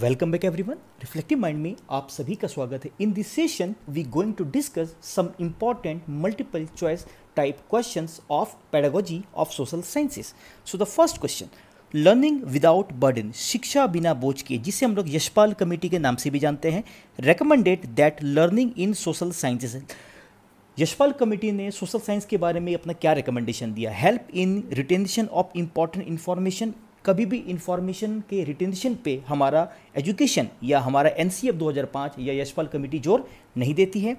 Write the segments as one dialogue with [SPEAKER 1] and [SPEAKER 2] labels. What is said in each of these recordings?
[SPEAKER 1] Welcome back everyone reflective mind में आप सभी का स्वागत है in this session we going to discuss some important multiple choice type question of pedagogy of social sciences so the first question learning without burden शिक्षा बिना बोझ के जिसे हम लोग यशपाल कमेटी के नाम से भी जानते हैं recommended that learning in social sciences Yashpal committee ने सोशल साइंस के बारे में अपना क्या रिकमेंडेशन दिया help in retention of important information कभी भी इंफॉर्मेशन के रिटेंशन पे हमारा एजुकेशन या हमारा एन 2005 या यशपाल कमेटी जोर नहीं देती है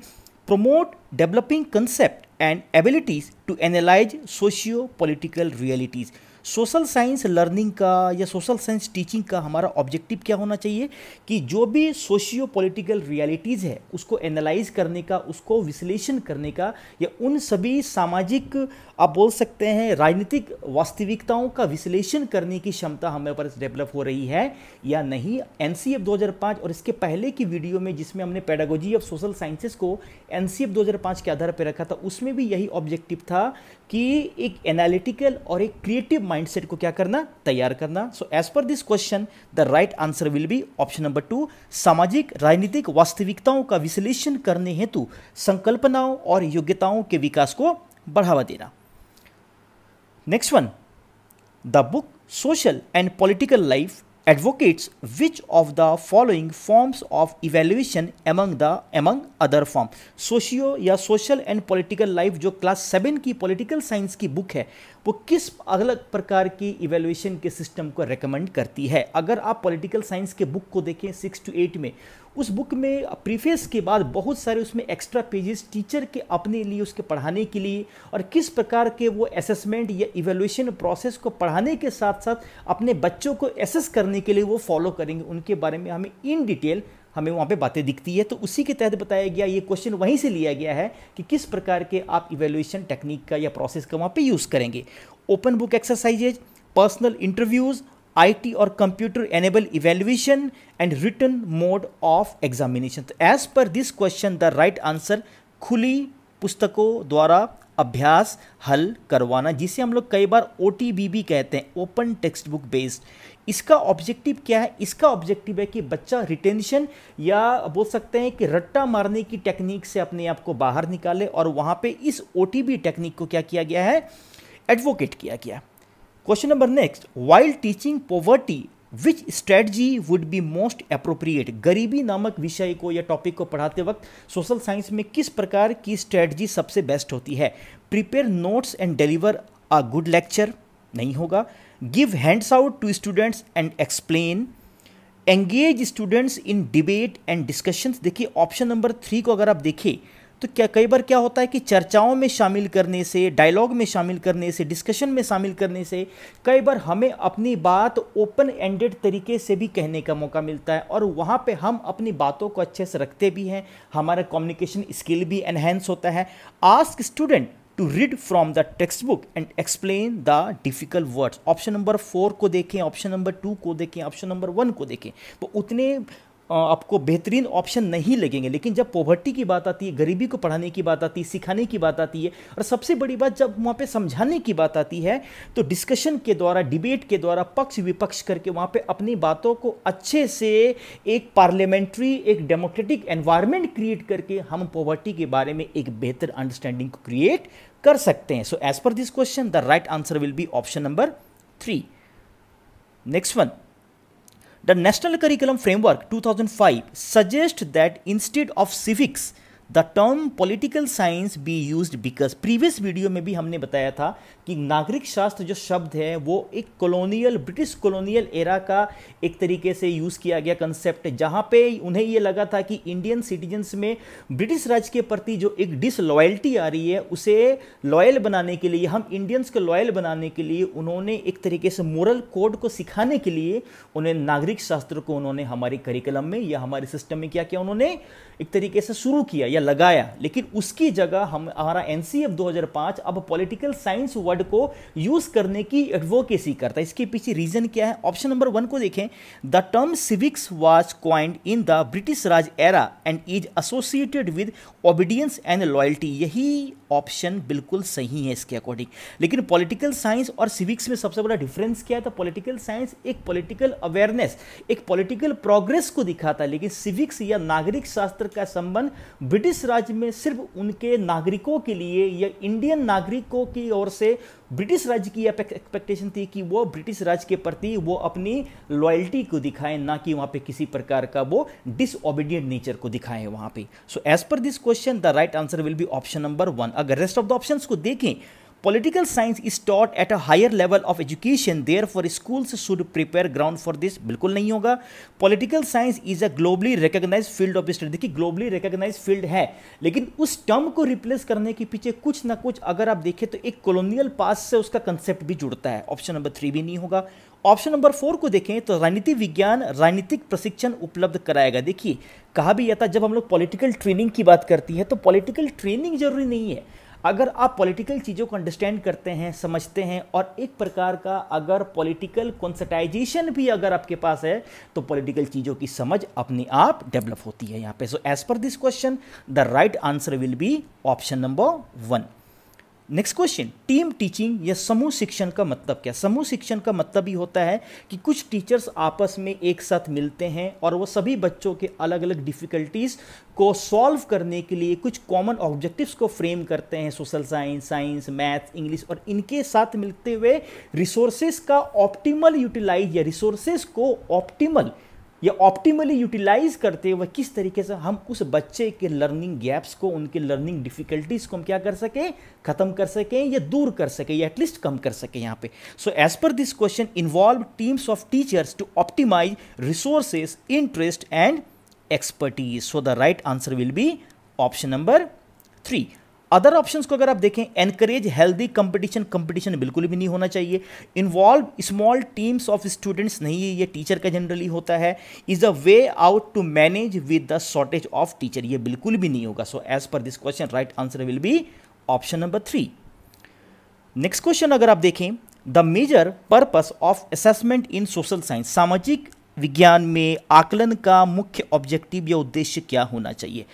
[SPEAKER 1] promote developing concept and abilities to analyse socio political realities social science learning का या सोशल साइंस टीचिंग का हमारा ऑब्जेक्टिव क्या होना चाहिए कि जो भी सोशियो पॉलिटिकल रियलिटीज़ है उसको एनालाइज करने का उसको विश्लेषण करने का या उन सभी सामाजिक आप बोल सकते हैं राजनीतिक वास्तविकताओं का विश्लेषण करने की क्षमता हमारे पास डेवलप हो रही है या नहीं एन 2005 और इसके पहले की वीडियो में जिसमें हमने पेडागोजी ऑफ सोशल साइंसेस को एन 2005 के आधार पर रखा था उसमें भी यही ऑब्जेक्टिव था कि एक एनालिटिकल और एक क्रिएटिव माइंडसेट को क्या करना तैयार करना so as per this question the right answer will be option number two सामाजिक राजनीतिक वास्तविकताओं का विश्लेषण करने हेतु संकल्पनाओं और योग्यताओं के विकास को बढ़ावा देना next one the book social and political life advocates which of the following forms of evaluation among the among other form socio या सोशल एंड पोलिटिकल लाइफ जो क्लास सेवन की पोलिटिकल साइंस की बुक है वो किस अलग प्रकार की इवेल्युएशन के सिस्टम को रिकमेंड करती है अगर आप पोलिटिकल साइंस के बुक को देखें सिक्स टू एट में उस बुक में प्रीफेस के बाद बहुत सारे उसमें एक्स्ट्रा पेजेस टीचर के अपने लिए उसके पढ़ाने के लिए और किस प्रकार के वो असेसमेंट या इवेल्यूशन प्रोसेस को पढ़ाने के साथ साथ अपने बच्चों को एसेस करने के लिए वो फॉलो करेंगे उनके बारे में हमें इन डिटेल हमें वहाँ पे बातें दिखती है तो उसी के तहत बताया गया ये क्वेश्चन वहीं से लिया गया है कि किस प्रकार के आप इवेल्युएशन टेक्निक का या प्रोसेस का वहाँ पर यूज़ करेंगे open book exercises personal interviews IT or computer enable evaluation and written mode of examination. So तो as per this question, the right answer खुली पुस्तकों द्वारा अभ्यास हल करवाना जिसे हम लोग कई बार ओ भी कहते हैं ओपन टेक्स्ट बुक बेस्ड इसका ऑब्जेक्टिव क्या है इसका ऑब्जेक्टिव है कि बच्चा रिटेंशन या बोल सकते हैं कि रट्टा मारने की टेक्निक से अपने आप को बाहर निकाले और वहाँ पे इस ओ टेक्निक को क्या किया गया है एडवोकेट किया गया है question number next while teaching poverty which strategy would be most appropriate गरीबी नामक विषय को या टॉपिक को पढ़ाते वक्त सोशल साइंस में किस प्रकार की स्ट्रेटजी सबसे बेस्ट होती है prepare notes and deliver a good lecture नहीं होगा give handouts to students and explain engage students in debate and discussions देखिए ऑप्शन नंबर थ्री को अगर आप देखें तो क्या कई बार क्या होता है कि चर्चाओं में शामिल करने से डायलॉग में शामिल करने से डिस्कशन में शामिल करने से कई बार हमें अपनी बात ओपन एंडेड तरीके से भी कहने का मौका मिलता है और वहाँ पे हम अपनी बातों को अच्छे से रखते भी हैं हमारा कम्युनिकेशन स्किल भी एनहेंस होता है ask student to read from the text book and explain the difficult words option number four को देखें ऑप्शन नंबर टू को देखें ऑप्शन नंबर वन को देखें तो उतने आपको बेहतरीन ऑप्शन नहीं लगेंगे लेकिन जब पॉवर्टी की बात आती है गरीबी को पढ़ाने की बात आती है सिखाने की बात आती है और सबसे बड़ी बात जब वहाँ पे समझाने की बात आती है तो डिस्कशन के द्वारा डिबेट के द्वारा पक्ष विपक्ष करके वहाँ पे अपनी बातों को अच्छे से एक पार्लियामेंट्री एक डेमोक्रेटिक एनवायरमेंट क्रिएट करके हम पॉवर्टी के बारे में एक बेहतर अंडरस्टैंडिंग क्रिएट कर सकते हैं so as per this question the right answer will be option number three next one The National Curriculum Framework 2005 suggests that instead of civics, the term political science be use because previous video में भी हमने बताया था कि नागरिक शास्त्र जो शब्द है वो एक कॉलोनियल ब्रिटिश कॉलोनियल एरा का एक तरीके से यूज़ किया गया कंसेप्ट जहां जहाँ पे उन्हें ये लगा था कि इंडियन सिटीजन्स में ब्रिटिश राज के प्रति जो एक डिसलॉयल्टी आ रही है उसे लॉयल बनाने के लिए हम इंडियंस को लॉयल बनाने के लिए उन्होंने एक तरीके से मोरल कोड को सिखाने के लिए उन्हें नागरिक शास्त्र को उन्होंने हमारे करिकुलम में या हमारे सिस्टम में क्या किया उन्होंने एक तरीके से शुरू किया या लगाया लेकिन उसकी जगह हम हमारा एन 2005 अब पॉलिटिकल साइंस वर्ड को यूज करने की एडवोकेसी करता है इसके पीछे रीजन क्या है ऑप्शन नंबर वन को देखें the term civics was coined in the British Raj era and is associated with obedience and loyalty यही ऑप्शन बिल्कुल सही है इसके अकॉर्डिंग लेकिन पॉलिटिकल साइंस और सिविक्स में सबसे बड़ा डिफरेंस क्या है तो पॉलिटिकल साइंस एक पॉलिटिकल अवेयरनेस एक पॉलिटिकल प्रोग्रेस को दिखाता है लेकिन सिविक्स या नागरिक शास्त्र का संबंध ब्रिटिश राज में सिर्फ उनके नागरिकों के लिए या इंडियन नागरिकों की ओर से ब्रिटिश राज्य की एक्सपेक्टेशन थी कि वो ब्रिटिश राज के प्रति वो अपनी लॉयल्टी को दिखाएं ना कि वहाँ पे किसी प्रकार का वो डिसऑबिडियंट नेचर को दिखाएं वहाँ पे so as per this question the right answer will be option number one अगर रेस्ट ऑफ द ऑप्शन को देखें science is taught at a higher level of education therefore schools should prepare ground for this बिल्कुल नहीं होगा political science is a globally recognize field of study देखिए globally recognize field है लेकिन उस term को रिप्लेस करने के पीछे कुछ ना कुछ अगर आप देखें तो एक कॉलोनियल पास से उसका कंसेप्ट भी जुड़ता है ऑप्शन नंबर थ्री भी नहीं होगा ऑप्शन नंबर फोर को देखें तो राजनीति विज्ञान राजनीतिक प्रशिक्षण उपलब्ध कराएगा देखिए कहा भी जाता जब हम लोग पॉलिटिकल ट्रेनिंग की बात करती है तो पॉलिटिकल ट्रेनिंग जरूरी नहीं है अगर आप पॉलिटिकल चीज़ों को अंडरस्टैंड करते हैं समझते हैं और एक प्रकार का अगर पॉलिटिकल कॉन्सटाइजेशन भी अगर आपके पास है तो पॉलिटिकल चीज़ों की समझ अपने आप डेवलप होती है यहाँ पे so as per this question the right answer will be option number one next question team teaching या समूह शिक्षण का मतलब क्या समूह शिक्षण का मतलब ही होता है कि कुछ टीचर्स आपस में एक साथ मिलते हैं और वो सभी बच्चों के अलग अलग डिफिकल्टीज को सॉल्व करने के लिए कुछ कॉमन ऑब्जेक्टिव्स को फ्रेम करते हैं social science science math English और इनके साथ मिलते हुए रिसोर्सेज का ऑप्टिमल यूटिलाइज या रिसोर्सेज को ऑप्टिमल या ऑप्टिमली यूटिलाइज करते हुए किस तरीके से हम उस बच्चे के लर्निंग गैप्स को उनके लर्निंग डिफिकल्टीज को हम क्या कर सकें खत्म कर सकें या दूर कर सकें या एटलीस्ट कम कर सकें यहाँ पे so as per this question involve teams of teachers to optimise resources interest and expertise so the right answer will be option number three other options को अगर आप देखें एनकरेज हेल्दी कंपटीशन कंपटीशन बिल्कुल भी नहीं होना चाहिए involve small teams of students नहीं है ये टीचर का जनरली होता है is a way out to manage with the shortage of teacher ये बिल्कुल भी नहीं होगा so as per this question right answer will be option number three next question अगर आप देखें the major purpose of assessment in social science सामाजिक विज्ञान में आकलन का मुख्य ऑब्जेक्टिव या उद्देश्य क्या होना चाहिए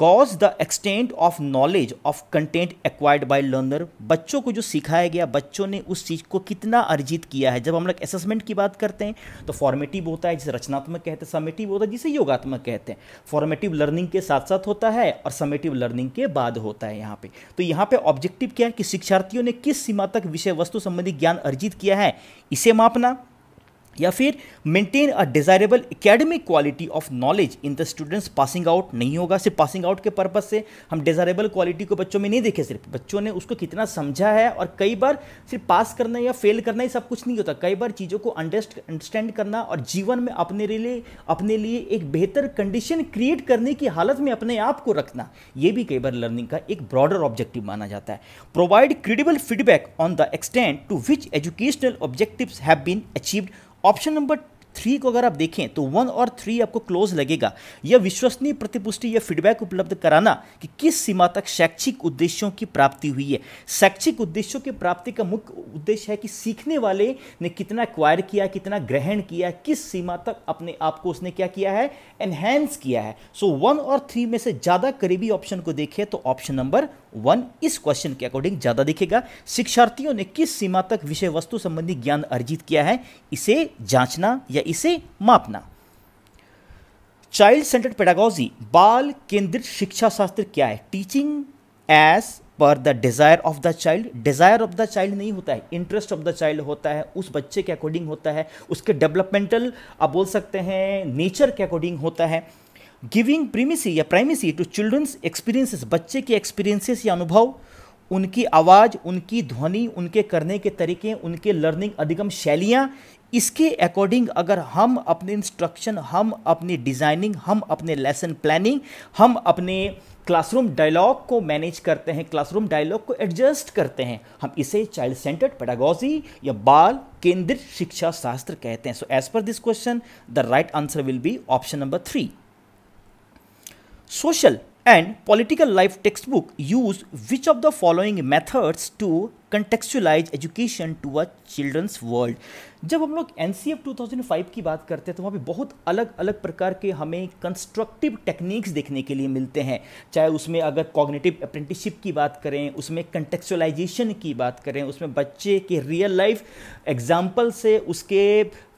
[SPEAKER 1] gauge the extent of knowledge of content acquired by learner बच्चों को जो सिखाया गया बच्चों ने उस चीज़ को कितना अर्जित किया है जब हम लोग असेसमेंट की बात करते हैं तो फॉर्मेटिव होता है जिसे रचनात्मक कहते हैं समेटिव होता है जिसे योगात्मक कहते हैं फॉर्मेटिव लर्निंग के साथ साथ होता है और समेटिव लर्निंग के बाद होता है यहाँ पे तो यहाँ पे ऑब्जेक्टिव क्या है कि शिक्षार्थियों ने किस सीमा तक विषय वस्तु संबंधी ज्ञान अर्जित किया है इसे मापना या फिर maintain a desirable academic quality of knowledge in the students passing out नहीं होगा सिर्फ पासिंग आउट के पर्पज़ से हम डिज़ायरेबल क्वालिटी को बच्चों में नहीं देखे सिर्फ बच्चों ने उसको कितना समझा है और कई बार सिर्फ पास करना या फेल करना ही सब कुछ नहीं होता कई बार चीज़ों को अंडरस्टैंड करना और जीवन में अपने लिए अपने लिए एक बेहतर कंडीशन क्रिएट करने की हालत में अपने आप को रखना ये भी कई बार लर्निंग का एक ब्रॉडर ऑब्जेक्टिव माना जाता है provide credible feedback on the extent to which educational objective have been achieved option number three को अगर आप देखें तो वन और थ्री आपको क्लोज लगेगा यह विश्वसनीय प्रतिपुष्टि या फीडबैक उपलब्ध कराना कि किस सीमा तक शैक्षिक उद्देश्यों की प्राप्ति हुई है शैक्षिक उद्देश्यों की प्राप्ति का मुख्य उद्देश्य है कि सीखने वाले ने कितना एक्वायर किया कितना ग्रहण किया किस सीमा तक अपने आप को उसने क्या किया है एनहेंस किया है सो so, वन और थ्री में से ज़्यादा करीबी ऑप्शन को देखें तो ऑप्शन नंबर वन इस क्वेश्चन के अकॉर्डिंग ज़्यादा दिखेगा शिक्षार्थियों ने किस सीमा तक विषय वस्तु संबंधी ज्ञान अर्जित किया है इसे जांचना या या इसे मापना चाइल्ड सेंटर्ड पेडागोजी बाल केंद्रित शिक्षा शास्त्र क्या है teaching as per the desire of the child desire of the child नहीं होता है इंटरेस्ट ऑफ द चाइल्ड होता है उस बच्चे के अकॉर्डिंग होता है उसके डेवलपमेंटल आप बोल सकते हैं नेचर के अकॉर्डिंग होता है गिविंग प्रीमिसी या प्राइमेसी टू चिल्ड्रंस एक्सपीरियंसेस बच्चे के एक्सपीरियंसेस या अनुभव उनकी आवाज़ उनकी ध्वनि उनके करने के तरीके उनके लर्निंग अधिगम शैलियाँ इसके अकॉर्डिंग अगर हम अपने इंस्ट्रक्शन हम अपनी डिज़ाइनिंग हम अपने लेसन प्लानिंग हम अपने क्लासरूम डायलॉग को मैनेज करते हैं क्लासरूम डायलॉग को एडजस्ट करते हैं हम इसे चाइल्ड सेंटर्ड पेडागोजी या बाल केंद्रित शिक्षा शास्त्र कहते हैं so as per this question the right answer will be option number three social and political life text book use which of the following methods to contextualise education to a children's world जब हम लोग N 2005 की बात करते हैं तो वहाँ पे बहुत अलग अलग प्रकार के हमें कंस्ट्रक्टिव टेक्निक्स देखने के लिए मिलते हैं चाहे उसमें अगर कॉग्नेटिव अप्रेंटिसशिप की बात करें उसमें कंटेक्चुअलाइजेशन की बात करें उसमें बच्चे के रियल लाइफ एग्जाम्पल से उसके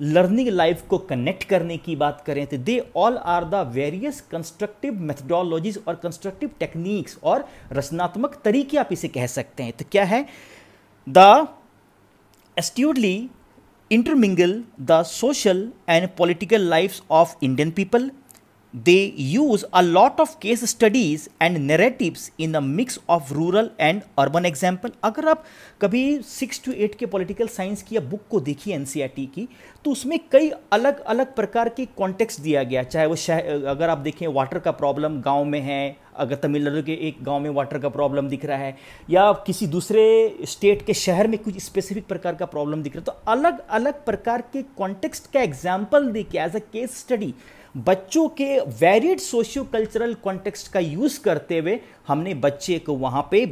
[SPEAKER 1] लर्निंग लाइफ को कनेक्ट करने की बात करें तो they all are the various constructive methodologies और कंस्ट्रक्टिव टेक्निक्स और रचनात्मक तरीके आप इसे कह सकते हैं तो क्या है the astutely intermingle the social and political lives of Indian people they use a lot of case studies and narratives in a mix of rural and urban example अगर आप कभी सिक्स टू एट के political science की या book को देखिए N e की तो उसमें कई अलग अलग प्रकार के कॉन्टेक्स्ट दिया गया चाहे वो शहर अगर आप देखें वाटर का प्रॉब्लम गाँव में है अगर तमिलनाडु के एक गांव में वाटर का प्रॉब्लम दिख रहा है या किसी दूसरे स्टेट के शहर में कुछ स्पेसिफिक प्रकार का प्रॉब्लम दिख रहा है तो अलग अलग प्रकार के कॉन्टेक्स्ट का एग्जाम्पल दे के एज अ केस स्टडी बच्चों के वेरिड सोशियो कल्चरल कॉन्टेक्स्ट का यूज़ करते हुए हमने बच्चे को वहाँ पे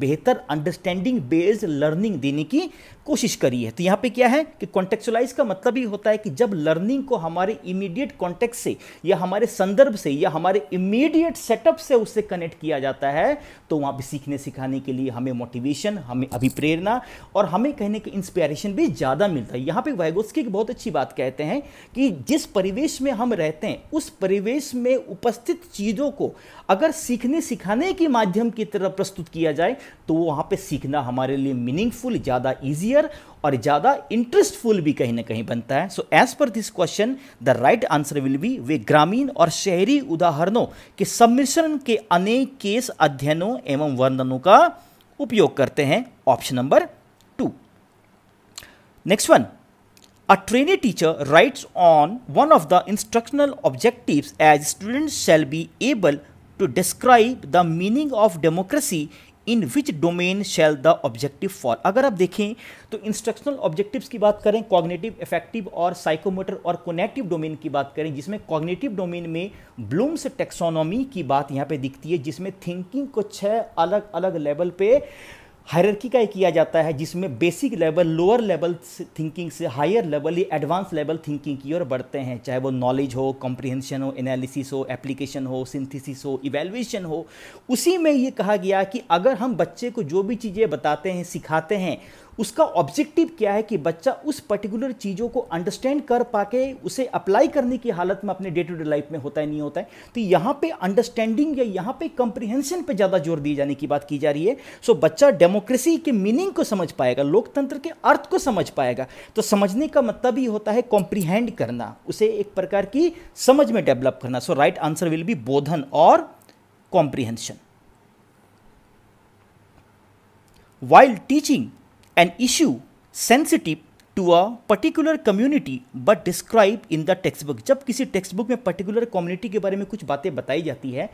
[SPEAKER 1] बेहतर अंडरस्टैंडिंग बेस्ड लर्निंग देने की कोशिश करी है तो यहाँ पे क्या है कि कॉन्टेक्चुलाइज का मतलब ही होता है कि जब लर्निंग को हमारे इमीडिएट कॉन्टेक्ट से या हमारे संदर्भ से या हमारे इमीडिएट सेटअप से उससे कनेक्ट किया जाता है तो वहाँ पर सीखने सिखाने के लिए हमें मोटिवेशन हमें अभिप्रेरणा और हमें कहने की इंस्पायरेशन भी ज़्यादा मिलता है यहाँ पे वैगोस्की की बहुत अच्छी बात कहते हैं कि जिस परिवेश में हम रहते हैं उस परिवेश में उपस्थित चीज़ों को अगर सीखने सिखाने के माध्यम की तरह प्रस्तुत किया जाए तो वो वहाँ पे सीखना हमारे लिए मीनिंगफुल ज़्यादा ईजियर और ज़्यादा इंटरेस्टफुल भी कहीं ना कहीं बनता है so as per this question the right answer will be वे ग्रामीण और शहरी उदाहरणों के सम्मिश्रण के अनेक केस अध्ययनों एवं वर्णनों का उपयोग करते हैं option number two next one a trainee teacher writes on one of the instructional objectives as students shall be able to describe the meaning of democracy in which domain shall the objective for अगर आप देखें तो instructional objectives की बात करें cognitive effective और psychomotor और कोनेक्टिव domain की बात करें जिसमें कॉग्नेटिव डोमेन में ब्लूम्स टेक्सोनॉमी की बात यहाँ पे दिखती है जिसमें थिंकिंग को छः अलग अलग लेवल पे हायरकी का किया जाता है जिसमें basic level lower level thinking से हायर लेवल या एडवांस लेवल थिंकिंग की ओर बढ़ते हैं चाहे वो नॉलेज हो कॉम्प्रिहेंशन हो एनालिसिस हो एप्लीकेशन हो सिंथिसिस हो इवेल्युएशन हो उसी में ये कहा गया कि अगर हम बच्चे को जो भी चीज़ें बताते हैं सिखाते हैं उसका ऑब्जेक्टिव क्या है कि बच्चा उस पर्टिकुलर चीज़ों को अंडरस्टैंड कर पाके उसे अप्लाई करने की हालत में अपने डे टू डे लाइफ में होता है नहीं होता है तो यहाँ पे अंडरस्टैंडिंग या यहाँ पे कंप्रिहेंशन पे ज़्यादा जोर दिए जाने की बात की जा रही है सो बच्चा डेमोक्रेसी के मीनिंग को समझ पाएगा लोकतंत्र के अर्थ को समझ पाएगा तो समझने का मतलब ही होता है कॉम्प्रीहेंड करना उसे एक प्रकार की समझ में डेवलप करना so right answer will be बोधन और comprehension while teaching an issue sensitive to a particular community but describe in the textbook. Book जब किसी टेक्स्ट बुक में पर्टिकुलर कम्युनिटी के बारे में कुछ बातें बताई जाती है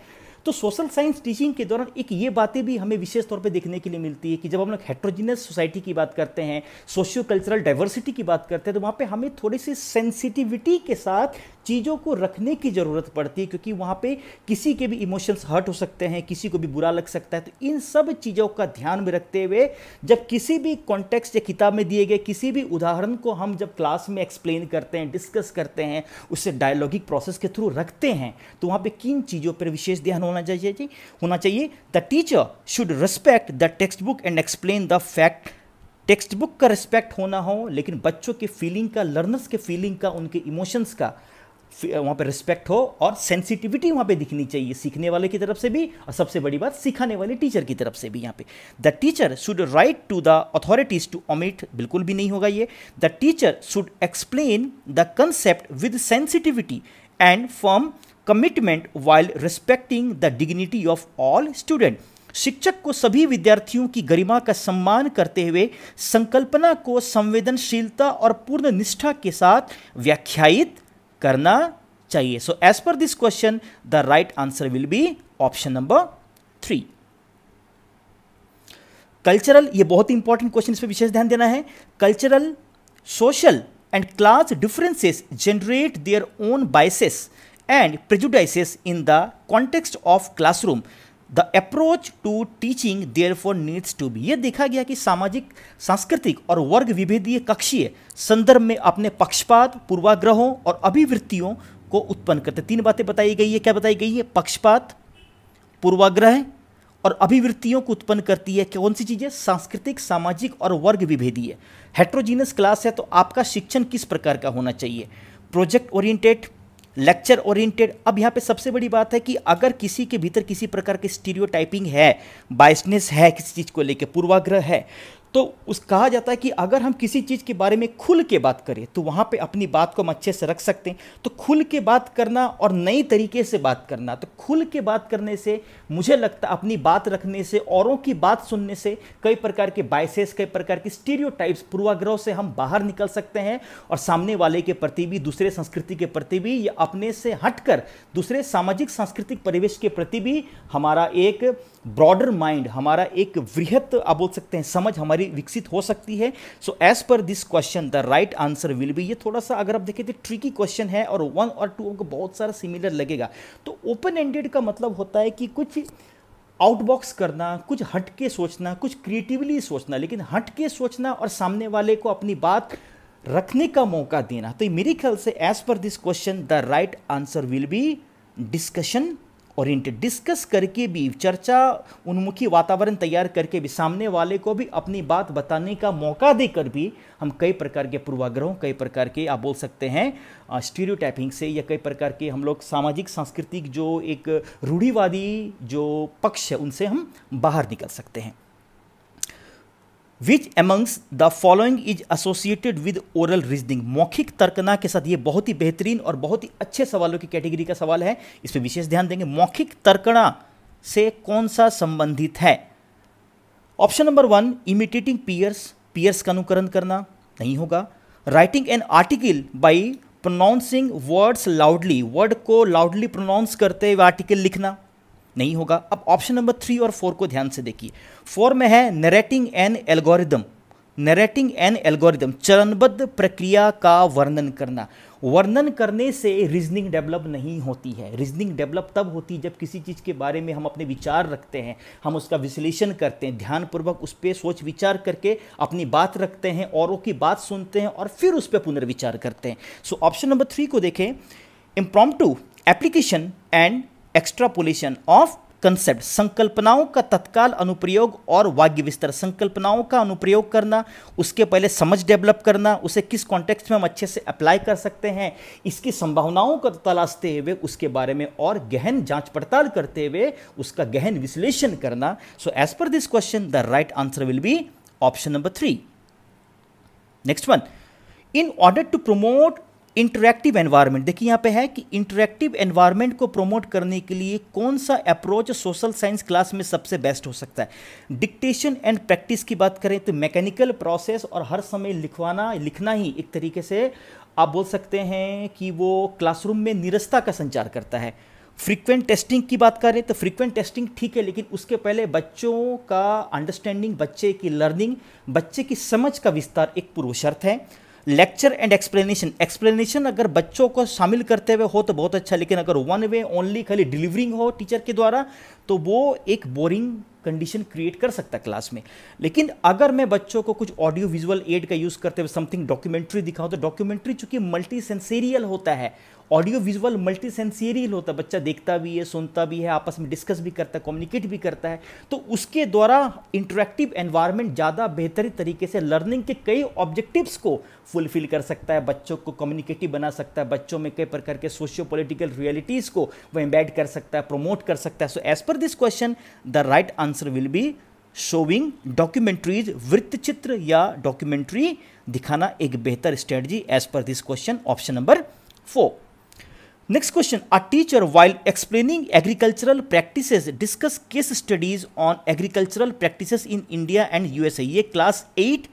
[SPEAKER 1] तो सोशल साइंस टीचिंग के दौरान एक ये बातें भी हमें विशेष तौर पे देखने के लिए मिलती है कि जब हम लोग हेट्रोजीनियस सोसाइटी की बात करते हैं सोशियो कल्चरल डाइवर्सिटी की बात करते हैं तो वहाँ पे हमें थोड़ी सी सेंसिटिविटी के साथ चीज़ों को रखने की ज़रूरत पड़ती है क्योंकि वहाँ पे किसी के भी इमोशंस हर्ट हो सकते हैं किसी को भी बुरा लग सकता है तो इन सब चीज़ों का ध्यान में रखते हुए जब किसी भी कॉन्टेक्स्ट या किताब में दिए गए किसी भी उदाहरण को हम जब क्लास में एक्सप्लेन करते हैं डिस्कस करते हैं उसे डायलॉगिक प्रोसेस के थ्रू रखते हैं तो वहाँ पर किन चीज़ों पर विशेष ध्यान होना चाहिए जी होना चाहिए the teacher should respect the text book and explain the fact text book का रिस्पेक्ट होना हो लेकिन बच्चों के फीलिंग का लर्नर्स के फीलिंग का उनके इमोशंस का वहाँ पर रिस्पेक्ट हो और सेंसिटिविटी वहाँ पे दिखनी चाहिए सीखने वाले की तरफ से भी और सबसे बड़ी बात सिखाने वाले टीचर की तरफ से भी यहाँ पे the teacher should write to the authorities to omit बिल्कुल भी नहीं होगा ये the teacher should explain the concept with sensitivity and form commitment while respecting the dignity of all student शिक्षक को सभी विद्यार्थियों की गरिमा का सम्मान करते हुए संकल्पना को संवेदनशीलता और पूर्ण निष्ठा के साथ व्याख्यायित करना चाहिए so as per this question the right answer will be option number three cultural ये बहुत ही इंपॉर्टेंट क्वेश्चन इस पर विशेष ध्यान देना है cultural social and class differences generate their own biases and prejudices in the context of classroom the approach to teaching therefore needs to be ये देखा गया कि सामाजिक सांस्कृतिक और वर्ग विभेदीय कक्षीय संदर्भ में अपने पक्षपात पूर्वाग्रहों और अभिवृत्तियों को उत्पन्न करते तीन बातें बताई गई है क्या बताई गई है पक्षपात पूर्वाग्रह और अभिवृत्तियों को उत्पन्न करती है कौन सी चीज़ें सांस्कृतिक सामाजिक और वर्ग विभेदीय हेट्रोजीनस क्लास है तो आपका शिक्षण किस प्रकार का होना चाहिए प्रोजेक्ट ओरिएंटेड लेक्चर ओरिएंटेड अब यहाँ पे सबसे बड़ी बात है कि अगर किसी के भीतर किसी प्रकार के स्टीरियो है बाइसनेस है किसी चीज़ को लेकर पूर्वाग्रह है तो उस कहा जाता है कि अगर हम किसी चीज़ के बारे में खुल के बात करें तो वहाँ पे अपनी बात को हम अच्छे से रख सकते हैं तो खुल के बात करना और नई तरीके से बात करना तो खुल के बात करने से मुझे लगता अपनी बात रखने से औरों की बात सुनने से कई प्रकार के बाइसेस कई प्रकार की स्टीरियो पूर्वाग्रह से हम बाहर निकल सकते हैं और सामने वाले के प्रति भी दूसरे संस्कृति के प्रति भी या अपने से हटकर दूसरे सामाजिक सांस्कृतिक परिवेश के प्रति भी हमारा एक ब्रॉडर माइंड हमारा एक वृहत आप बोल सकते हैं समझ हमारी विकसित हो सकती है so as per this question the right answer will be ये थोड़ा सा अगर आप देखें तो ट्रिकी क्वेश्चन है और वन और टू को बहुत सारा सिमिलर लगेगा तो ओपन एंडेड का मतलब होता है कि कुछ आउटबॉक्स करना कुछ हट के सोचना कुछ क्रिएटिवली सोचना लेकिन हट के सोचना और सामने वाले को अपनी बात रखने का मौका देना तो मेरे ख्याल से as per this question the right answer will be discussion oriented discuss करके भी चर्चा उन्मुखी वातावरण तैयार करके भी सामने वाले को भी अपनी बात बताने का मौका देकर भी हम कई प्रकार के पूर्वाग्रहों कई प्रकार के आप बोल सकते हैं स्टीरियो से या कई प्रकार के हम लोग सामाजिक सांस्कृतिक जो एक रूढ़ीवादी जो पक्ष है उनसे हम बाहर निकल सकते हैं which amongst the following is associated with oral reasoning मौखिक तर्कना के साथ ये बहुत ही बेहतरीन और बहुत ही अच्छे सवालों की कैटेगरी का सवाल है इस पर विशेष ध्यान देंगे मौखिक तर्कना से कौन सा संबंधित है option number one imitating peers peers का अनुकरण करना नहीं होगा writing an article by pronouncing words loudly word को लाउडली प्रोनाउंस करते हुए आर्टिकल लिखना नहीं होगा अब ऑप्शन नंबर थ्री और फोर को ध्यान से देखिए फोर में है narrating an algorithm narrating an algorithm चरणबद्ध प्रक्रिया का वर्णन करना वर्णन करने से रीजनिंग डेवलप नहीं होती है रीजनिंग डेवलप तब होती है जब किसी चीज़ के बारे में हम अपने विचार रखते हैं हम उसका विश्लेषण करते हैं ध्यानपूर्वक उस पर सोच विचार करके अपनी बात रखते हैं औरों की बात सुनते हैं और फिर उस पर पुनर्विचार करते हैं सो ऑप्शन नंबर थ्री को देखें impromptu application and extrapolation of concept संकल्पनाओं का तत्काल अनुप्रयोग और वाग्य विस्तार संकल्पनाओं का अनुप्रयोग करना उसके पहले समझ डेवलप करना उसे किस कॉन्टेक्स्ट में हम अच्छे से अप्लाई कर सकते हैं इसकी संभावनाओं को तलाशते हुए उसके बारे में और गहन जांच पड़ताल करते हुए उसका गहन विश्लेषण करना so as per this question the right answer will be option number three next one in order to promote interactive environment देखिए यहाँ पे है कि इंटरेक्टिव एनवायरनमेंट को प्रमोट करने के लिए कौन सा अप्रोच सोशल साइंस क्लास में सबसे बेस्ट हो सकता है डिक्टेशन एंड प्रैक्टिस की बात करें तो मैकेनिकल प्रोसेस और हर समय लिखवाना लिखना ही एक तरीके से आप बोल सकते हैं कि वो क्लासरूम में निरस्ता का संचार करता है फ्रीक्वेंट टेस्टिंग की बात करें तो फ्रीक्वेंट टेस्टिंग ठीक है लेकिन उसके पहले बच्चों का अंडरस्टैंडिंग बच्चे की लर्निंग बच्चे की समझ का विस्तार एक पूर्व शर्त है लेक्चर एंड एक्सप्लेनेशन एक्सप्लेनेशन अगर बच्चों को शामिल करते हुए हो तो बहुत अच्छा लेकिन अगर वन वे ओनली खाली डिलीवरिंग हो टीचर के द्वारा तो वो एक बोरिंग कंडीशन क्रिएट कर सकता है क्लास में लेकिन अगर मैं बच्चों को कुछ ऑडियो विजुअल एड का यूज़ करते हुए समथिंग डॉक्यूमेंट्री दिखाऊं तो डॉक्यूमेंट्री चूंकि मल्टी सेंसेरियल होता है ऑडियो विजुअल मल्टी सेंसेरियल होता है बच्चा देखता भी है सुनता भी है आपस में डिस्कस भी करता है कम्युनिकेट भी करता है तो उसके द्वारा इंटरेक्टिव एनवायरमेंट ज़्यादा बेहतरीन तरीके से लर्निंग के कई ऑब्जेक्टिव्स को फुलफिल कर सकता है बच्चों को कम्युनिकेटिव बना सकता है बच्चों में कई प्रकार के सोशियो पोलिटिकल रियलिटीज़ को वो एम्बेड कर सकता है प्रमोट कर सकता है so as per answer this question, the right answer will be showing documentaries वृत्तचित्र या डॉक्यूमेंट्री दिखाना एक बेहतर strategy as per this question option number four next question a teacher while explaining agricultural practices discuss case studies on agricultural practices in India and USA ये class eight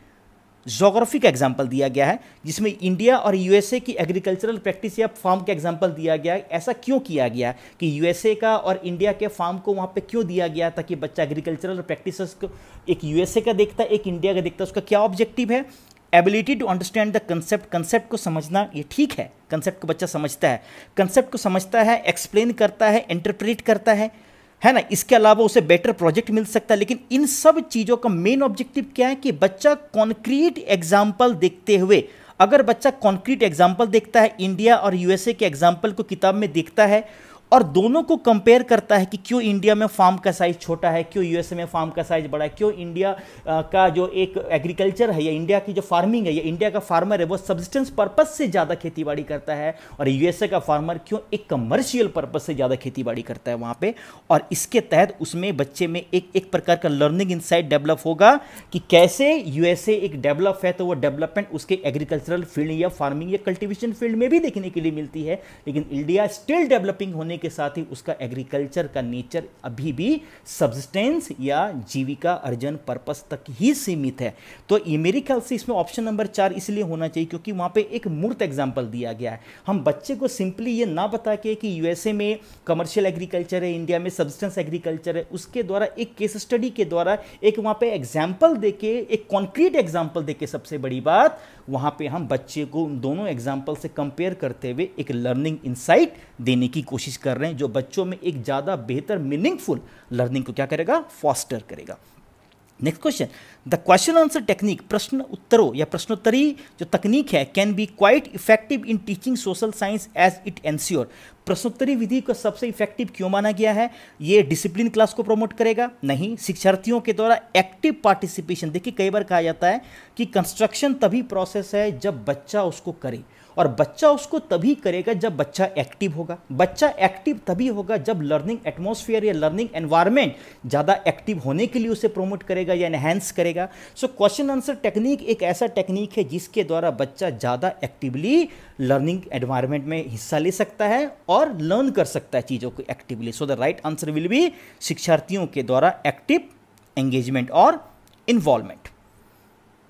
[SPEAKER 1] geography का example दिया गया है जिसमें India और USA की agricultural practice या farm का एग्जाम्पल दिया गया है ऐसा क्यों किया गया है कि यूएसए का और इंडिया के फार्म को वहाँ पे क्यों दिया गया ताकि बच्चा एग्रीकल्चरल प्रैक्टिस को एक यूएसए का देखता है एक इंडिया का देखता है उसका क्या ऑब्जेक्टिव है ability to understand the concept concept को समझना ये ठीक है कंसेप्ट को बच्चा समझता है कंसेप्ट को समझता है एक्सप्लेन करता है इंटरप्रेट करता है है ना इसके अलावा उसे बेटर प्रोजेक्ट मिल सकता है लेकिन इन सब चीज़ों का मेन ऑब्जेक्टिव क्या है कि बच्चा कॉन्क्रीट एग्जाम्पल देखते हुए अगर बच्चा कॉन्क्रीट एग्जाम्पल देखता है इंडिया और यूएसए के एग्जाम्पल को किताब में देखता है और दोनों को कंपेयर करता है कि क्यों इंडिया में फार्म का साइज छोटा है क्यों यूएसए में फार्म का साइज बड़ा है क्यों इंडिया का जो एक एग्रीकल्चर है या इंडिया की जो फार्मिंग है या इंडिया का फार्मर है वो सब्सिस्टेंस पर्पज से ज़्यादा खेती करता है और यूएसए का फार्मर क्यों एक कमर्शियल पर्पज से ज़्यादा खेती करता है वहां पर और इसके तहत उसमें बच्चे में एक एक प्रकार का लर्निंग इंसाइट डेवलप होगा कि कैसे यूएसए एक डेवलप है तो वह डेवलपमेंट उसके एग्रीकल्चरल फील्ड या फार्मिंग या कल्टिवेशन फील्ड में भी देखने के लिए मिलती है लेकिन इंडिया स्टिल डेवलपिंग होने के साथ ही उसका एग्रीकल्चर का नेचर अभी भी सब्सटेंस या जीविका अर्जन पर्पस तक ही सीमित है तो ये मेरे ख्याल से इसमें ऑप्शन नंबर चार इसलिए होना चाहिए क्योंकि वहाँ पे एक मूर्त एग्जाम्पल दिया गया है हम बच्चे को सिंपली ये ना बता के कि यूएसए में कमर्शियल एग्रीकल्चर है इंडिया में सब्सटेंस एग्रीकल्चर है उसके द्वारा एक केस स्टडी के द्वारा एक वहाँ पर एग्जाम्पल दे एक कॉन्क्रीट एग्जाम्पल दे सबसे बड़ी बात वहाँ पे हम बच्चे को उन दोनों एग्जाम्पल से कंपेयर करते हुए एक लर्निंग इंसाइट देने की कोशिश कर रहे हैं जो बच्चों में एक ज़्यादा बेहतर मीनिंगफुल लर्निंग को क्या करेगा फॉस्टर करेगा next question the question answer technique प्रश्न उत्तरों या प्रश्नोत्तरी जो तकनीक है can be quite effective in teaching social science as it ensure प्रश्नोत्तरी विधि को सबसे इफेक्टिव क्यों माना गया है ये डिसिप्लिन क्लास को प्रमोट करेगा नहीं शिक्षार्थियों के द्वारा एक्टिव पार्टिसिपेशन देखिए कई बार कहा जाता है कि कंस्ट्रक्शन तभी प्रोसेस है जब बच्चा उसको करे और बच्चा उसको तभी करेगा जब बच्चा एक्टिव होगा बच्चा एक्टिव तभी होगा जब लर्निंग एटमोसफियर या लर्निंग एनवायरमेंट ज़्यादा एक्टिव होने के लिए उसे प्रमोट करेगा या एनहेंस करेगा सो क्वेश्चन आंसर टेक्निक एक ऐसा टेक्निक है जिसके द्वारा बच्चा ज़्यादा एक्टिवली लर्निंग एनवायरमेंट में हिस्सा ले सकता है और लर्न कर सकता है चीज़ों को actively so the right answer will be शिक्षार्थियों के द्वारा एक्टिव एंगेजमेंट और involvement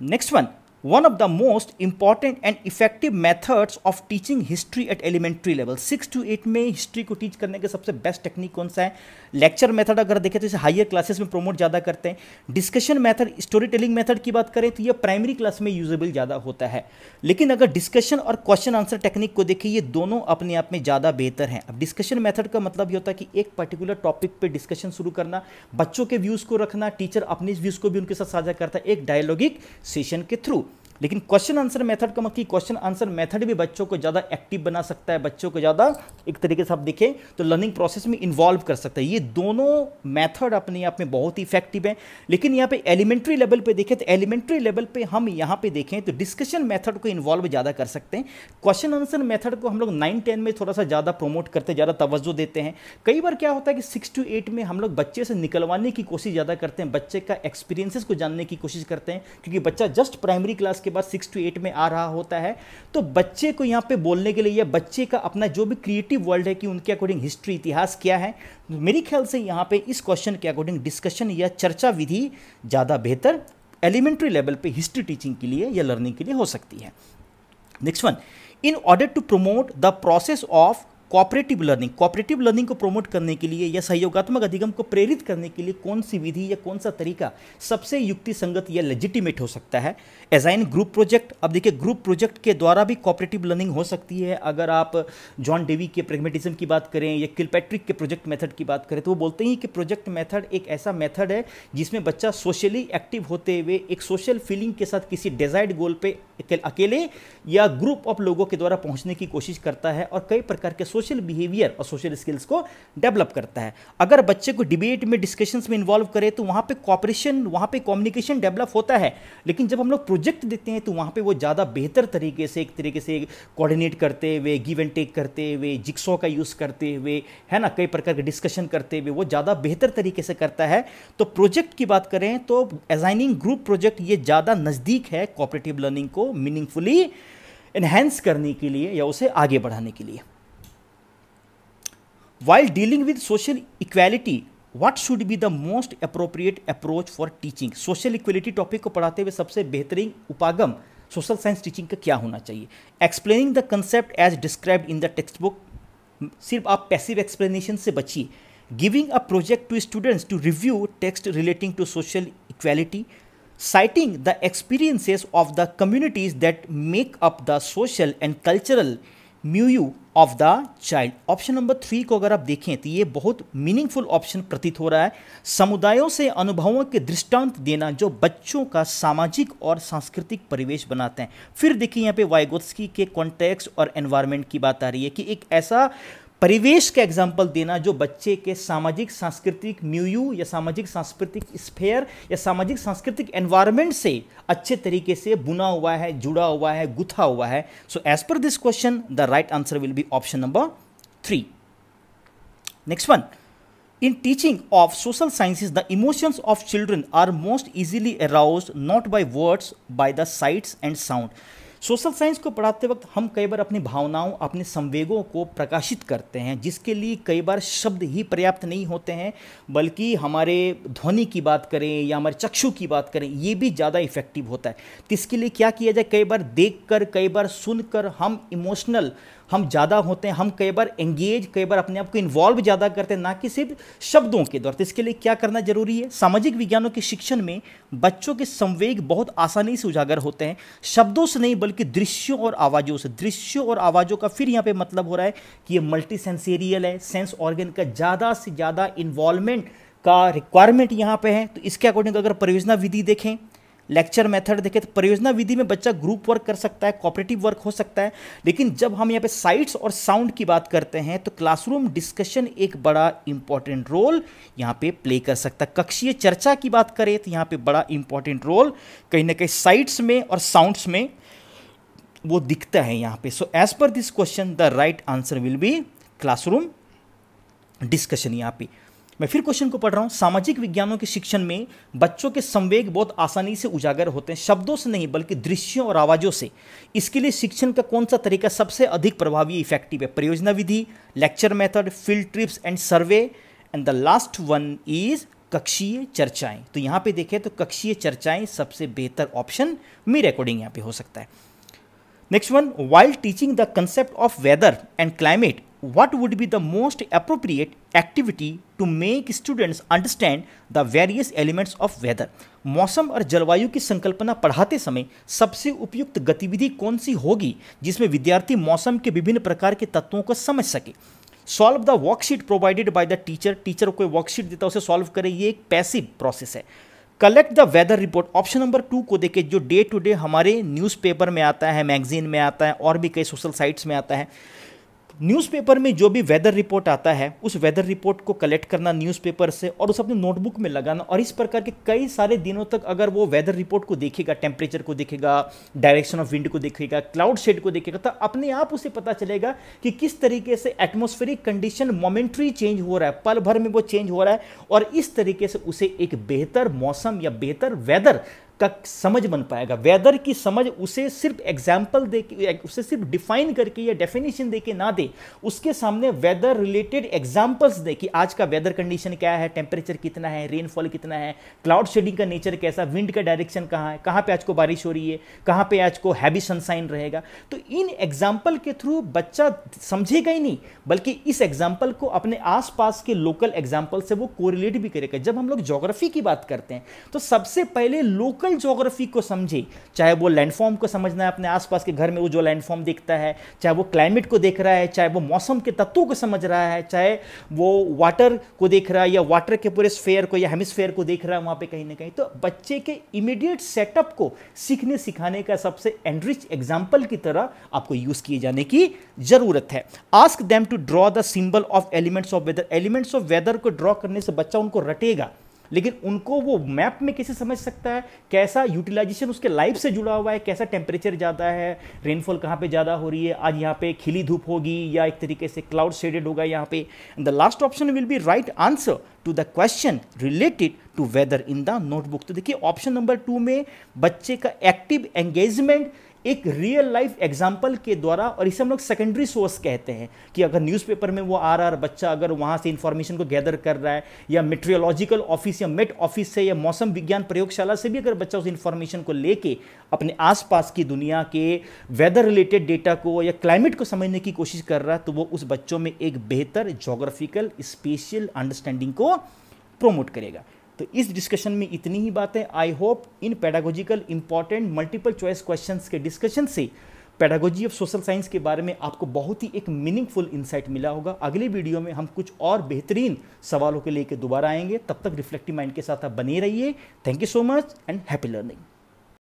[SPEAKER 1] next one one of the most important and effective methods of teaching history at elementary level six to eight में हिस्ट्री को टीच करने के सबसे best technique कौन सा है लेक्चर मेथड अगर देखें तो इसे हाइयर क्लासेस में प्रोमोट ज़्यादा करते हैं discussion method story telling method की बात करें तो यह प्राइमरी क्लास में यूजेबल ज़्यादा होता है लेकिन अगर डिस्कशन और क्वेश्चन आंसर टेक्निक को देखें ये दोनों अपने आप में ज़्यादा बेहतर है अब डिस्कशन मैथड का मतलब ये होता है कि एक पर्टिकुलर टॉपिक पर डिस्कशन शुरू करना बच्चों के व्यूज़ को रखना टीचर अपने व्यूज़ को भी उनके साथ साझा करता है एक डायलॉगिक सेशन के थ्रू लेकिन क्वेश्चन आंसर मेथड का मतलब क्वेश्चन आंसर मेथड भी बच्चों को ज़्यादा एक्टिव बना सकता है बच्चों को ज़्यादा एक तरीके से आप देखें तो लर्निंग प्रोसेस में इन्वॉल्व कर सकता है ये दोनों मेथड अपने आप में बहुत ही इफेक्टिव है लेकिन यहाँ पे एलिमेंट्री लेवल पे देखें तो एलिमेंट्री लेवल पे हम यहाँ पे देखें तो डिस्कशन मेथड को इन्वॉल्व ज़्यादा कर सकते हैं क्वेश्चन आंसर मेथड को हम लोग नाइन टेन में थोड़ा सा ज़्यादा प्रमोट करते ज़्यादा तवज्जो देते हैं कई बार क्या होता है कि सिक्स टू एट में हम लोग बच्चे से निकलवाने की कोशिश ज़्यादा करते हैं बच्चे का एक्सपीरियंसिस को जानने की कोशिश करते हैं क्योंकि बच्चा जस्ट प्राइमरी क्लास के बाद सिक्स टू एट में आ रहा होता है तो बच्चे को यहाँ पे बोलने के लिए या बच्चे का अपना जो भी क्रिएटिव वर्ल्ड है कि उनके अकॉर्डिंग हिस्ट्री इतिहास क्या है मेरे ख्याल से यहाँ पे इस क्वेश्चन के अकॉर्डिंग डिस्कशन या चर्चा विधि ज़्यादा बेहतर एलिमेंट्री लेवल पे हिस्ट्री टीचिंग के लिए या लर्निंग के लिए हो सकती है next one in order to promote the process of cooperative learning cooperative learning को प्रमोट करने के लिए या सहयोगात्मक अधिगम को प्रेरित करने के लिए कौन सी विधि या कौन सा तरीका सबसे युक्ति संगत या लेजिटिमेट हो सकता है एजाइन ग्रुप प्रोजेक्ट अब देखिए ग्रुप प्रोजेक्ट के द्वारा भी कॉपरेटिव लर्निंग हो सकती है अगर आप जॉन डेवी के प्रेगमेटिज्म की बात करें या किलपैट्रिक के प्रोजेक्ट मैथड की बात करें तो वो बोलते हैं कि प्रोजेक्ट मैथड एक ऐसा मैथड है जिसमें बच्चा सोशली एक्टिव होते हुए एक सोशल फीलिंग के साथ किसी डिजायर्ड गोल पर अकेले या ग्रुप ऑफ लोगों के द्वारा पहुंचने की कोशिश करता है और कई प्रकार के सोशल सोशल बिहेवियर और सोशल स्किल्स को डेवलप करता है अगर बच्चे को डिबेट में डिस्कशंस में इन्वॉल्व करें तो वहाँ पे कॉपरेशन वहाँ पे कम्युनिकेशन डेवलप होता है लेकिन जब हम लोग प्रोजेक्ट देते हैं तो वहाँ पर वो ज़्यादा बेहतर तरीके से एक तरीके से कोऑर्डिनेट करते हुए गिव एंड टेक करते हुए जिक्सो का यूज़ करते हुए है ना कई प्रकार के डिस्कशन करते हुए वो ज़्यादा बेहतर तरीके से करता है तो प्रोजेक्ट की बात करें तो एजाइनिंग ग्रुप प्रोजेक्ट ये ज़्यादा नज़दीक है कॉपरेटिव लर्निंग को मीनिंगफुली इन्हेंस करने के लिए या उसे आगे बढ़ाने के लिए while dealing with social equality what should be the most appropriate approach for teaching social equality topic को पढ़ाते हुए सबसे बेहतरीन उपागम सोशल साइंस टीचिंग का क्या होना चाहिए explaining the concept as described in the text book सिर्फ आप पैसिव एक्सप्लेनेशन से बचिए giving a project to students to review text relating to social equality citing the experiences of the communities that make up the social and cultural milieu of the child option number three को अगर आप देखें तो ये बहुत meaningful option प्रतीत हो रहा है समुदायों से अनुभवों के दृष्टांत देना जो बच्चों का सामाजिक और सांस्कृतिक परिवेश बनाते हैं फिर देखिए यहाँ पे वाइगोत्सकी के कॉन्टेक्स्ट और एनवायरमेंट की बात आ रही है कि एक ऐसा परिवेश का एग्जाम्पल देना जो बच्चे के सामाजिक सांस्कृतिक म्यूयू या सामाजिक सांस्कृतिक स्फेयर या सामाजिक सांस्कृतिक एनवायरमेंट से अच्छे तरीके से बुना हुआ है जुड़ा हुआ है गुथा हुआ है so as per this question the right answer will be option number three next one in teaching of social sciences the emotions of children are most easily arouse not by words by the sights and sound social science को पढ़ाते वक्त हम कई बार अपनी भावनाओं अपने संवेगों को प्रकाशित करते हैं जिसके लिए कई बार शब्द ही पर्याप्त नहीं होते हैं बल्कि हमारे ध्वनि की बात करें या हमारे चक्षु की बात करें ये भी ज़्यादा इफेक्टिव होता है तो इसके लिए क्या किया जाए कई बार देख कर कई बार सुनकर हम इमोशनल हम ज़्यादा होते हैं हम कई बार एंगेज कई बार अपने आप को इन्वॉल्व ज़्यादा करते हैं ना कि सिर्फ शब्दों के द्वारा तो इसके लिए क्या करना जरूरी है सामाजिक विज्ञानों के शिक्षण में बच्चों के संवेग बहुत आसानी से उजागर होते हैं शब्दों से नहीं बल्कि दृश्यों और आवाज़ों से दृश्यों और आवाज़ों का फिर यहाँ पर मतलब हो रहा है कि ये मल्टी सेंसेरियल है सेंस ऑर्गन का ज़्यादा से ज़्यादा इन्वॉल्वमेंट का रिक्वायरमेंट यहाँ पे है तो इसके अकॉर्डिंग अगर परियोजना विधि देखें लेक्चर मेथड देखें तो परियोजना विधि में बच्चा ग्रुप वर्क कर सकता है कॉपरेटिव वर्क हो सकता है लेकिन जब हम यहाँ पे साइट्स और साउंड की बात करते हैं तो क्लासरूम डिस्कशन एक बड़ा इंपॉर्टेंट रोल यहाँ पे प्ले कर सकता है कक्षीय चर्चा की बात करें तो यहाँ पे बड़ा इंपॉर्टेंट रोल कहीं ना कहीं साइट्स में और साउंड्स में वो दिखता है यहाँ पे so as per this question the right answer will be classroom discussion यहाँ पे मैं फिर क्वेश्चन को पढ़ रहा हूँ सामाजिक विज्ञानों के शिक्षण में बच्चों के संवेग बहुत आसानी से उजागर होते हैं शब्दों से नहीं बल्कि दृश्यों और आवाज़ों से इसके लिए शिक्षण का कौन सा तरीका सबसे अधिक प्रभावी इफेक्टिव है परियोजना विधि lecture method field trips and survey and the last one is कक्षीय चर्चाएं तो यहाँ पे देखें तो कक्षीय चर्चाएं सबसे बेहतर ऑप्शन मी रिकॉर्डिंग यहाँ पे हो सकता है next one while teaching the concept of weather and climate what would be the most appropriate activity to make students understand the various elements of weather मौसम और जलवायु की संकल्पना पढ़ाते समय सबसे उपयुक्त गतिविधि कौन सी होगी जिसमें विद्यार्थी मौसम के विभिन्न प्रकार के तत्वों को समझ सके solve the worksheet provided by the teacher teacher कोई वर्कशीट देता है उसे सॉल्व करें ये एक पैसिव प्रोसेस है collect the weather report option number two को देखें जो डे टू डे हमारे न्यूज़पेपर में आता है मैगजीन में आता है और भी कई सोशल साइट्स में आता है न्यूज़पेपर में जो भी वेदर रिपोर्ट आता है उस वेदर रिपोर्ट को कलेक्ट करना न्यूज़पेपर से और उस अपने नोटबुक में लगाना और इस प्रकार के कई सारे दिनों तक अगर वो वेदर रिपोर्ट को देखेगा टेम्परेचर को देखेगा डायरेक्शन ऑफ विंड को देखेगा क्लाउड शेड को देखेगा तो अपने आप उसे पता चलेगा कि किस तरीके से एटमोस्फेरिक कंडीशन मोमेंट्री चेंज हो रहा है पल भर में वो चेंज हो रहा है और इस तरीके से उसे एक बेहतर मौसम या बेहतर वेदर का समझ बन पाएगा वेदर की समझ उसे सिर्फ एग्जाम्पल दे के उसे सिर्फ डिफाइन करके या डेफिनेशन दे के ना दे उसके सामने वेदर रिलेटेड एग्जाम्पल्स दे कि आज का वेदर कंडीशन क्या है टेम्परेचर कितना है रेनफॉल कितना है क्लाउड शेडिंग का नेचर कैसा विंड का डायरेक्शन कहाँ है कहाँ पे आज को बारिश हो रही है कहाँ पे आज को हैवी सनसाइन रहेगा तो इन एग्जाम्पल के थ्रू बच्चा समझेगा ही नहीं बल्कि इस एग्जाम्पल को अपने आसपास के लोकल एग्जाम्पल से वो कोरिलेट भी करेगा जब हम लोग जोग्राफी की बात करते हैं तो सबसे पहले लोकल लोकल जोग्राफी को समझे चाहे वो लैंडफॉर्म को समझना है अपने आसपास के घर में वो जो लैंडफॉर्म दिखता है चाहे वो क्लाइमेट को देख रहा है चाहे वो मौसम के तत्वों को समझ रहा है चाहे वो वाटर को देख रहा है या वाटर के पूरे स्फेयर को या हेमिसफेयर को देख रहा है वहाँ पर कहीं ना कहीं तो बच्चे के इमिडिएट सेटअप को सीखने सिखाने का सबसे एनरिच एग्जाम्पल की तरह आपको यूज़ किए जाने की ज़रूरत है ask them to draw the symbol of elements of weather elements of weather को ड्रॉ करने से बच्चा उनको रटेगा लेकिन उनको वो मैप में कैसे समझ सकता है कैसा यूटिलाइजेशन उसके लाइफ से जुड़ा हुआ है कैसा टेम्परेचर ज़्यादा है रेनफॉल कहाँ पे ज़्यादा हो रही है आज यहाँ पे खिली धूप होगी या एक तरीके से क्लाउड शेडेड होगा यहाँ पे the last option will be right answer to the question related to weather in the notebook तो देखिए ऑप्शन नंबर टू में बच्चे का एक्टिव एंगेजमेंट एक रियल लाइफ एग्जाम्पल के द्वारा और इसे हम लोग सेकेंडरी सोर्स कहते हैं कि अगर न्यूज़पेपर में वो आ रहा है बच्चा अगर वहाँ से इन्फॉर्मेशन को गैदर कर रहा है या मेट्रियोलॉजिकल ऑफिस या मेट ऑफिस से या मौसम विज्ञान प्रयोगशाला से भी अगर बच्चा उस इन्फॉर्मेशन को लेके अपने आसपास की दुनिया के वेदर रिलेटेड डेटा को या क्लाइमेट को समझने की कोशिश कर रहा है तो वो उस बच्चों में एक बेहतर जोग्राफिकल स्पेशियल अंडरस्टैंडिंग को प्रोमोट करेगा तो इस डिस्कशन में इतनी ही बातें I hope in pedagogical important multiple choice question के डिस्कशन से पैडागोजी ऑफ सोशल साइंस के बारे में आपको बहुत ही एक मीनिंगफुल इंसाइट मिला होगा अगली वीडियो में हम कुछ और बेहतरीन सवालों के लेके दोबारा आएंगे तब तक रिफ्लेक्टिव माइंड के साथ आप बने रहिए thank you so much and happy learning